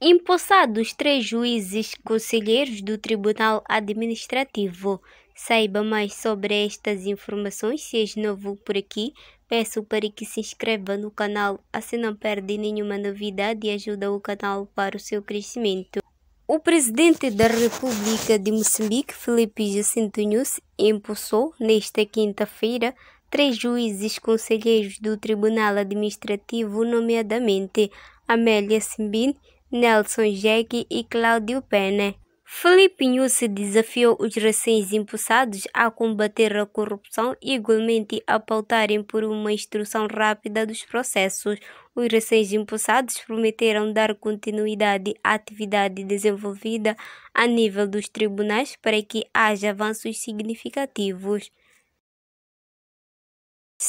Empossados três juízes conselheiros do Tribunal Administrativo. Saiba mais sobre estas informações se és novo por aqui. Peço para que se inscreva no canal, assim não perde nenhuma novidade e ajuda o canal para o seu crescimento. O presidente da República de Moçambique, Felipe Jacinto Nunes, empossou nesta quinta-feira três juízes conselheiros do Tribunal Administrativo, nomeadamente Amélia Simbin, Nelson Jeque e Cláudio Pena. Filipinho se desafiou os recém-impulsados a combater a corrupção, igualmente a pautarem por uma instrução rápida dos processos. Os recém-impulsados prometeram dar continuidade à atividade desenvolvida a nível dos tribunais para que haja avanços significativos.